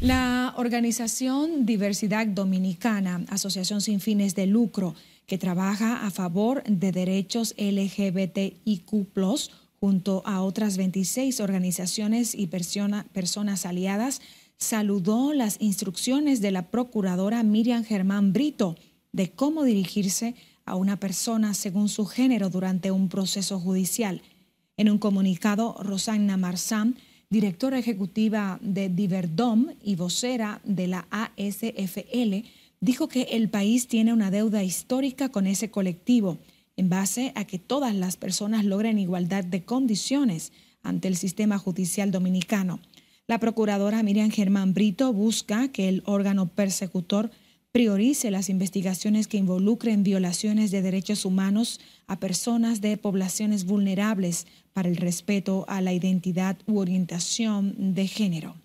La organización Diversidad Dominicana, asociación sin fines de lucro, que trabaja a favor de derechos LGBTIQ, junto a otras 26 organizaciones y personas aliadas, saludó las instrucciones de la procuradora Miriam Germán Brito de cómo dirigirse a una persona según su género durante un proceso judicial. En un comunicado, Rosanna Marzán directora ejecutiva de Diverdom y vocera de la ASFL, dijo que el país tiene una deuda histórica con ese colectivo, en base a que todas las personas logren igualdad de condiciones ante el sistema judicial dominicano. La procuradora Miriam Germán Brito busca que el órgano persecutor priorice las investigaciones que involucren violaciones de derechos humanos a personas de poblaciones vulnerables para el respeto a la identidad u orientación de género.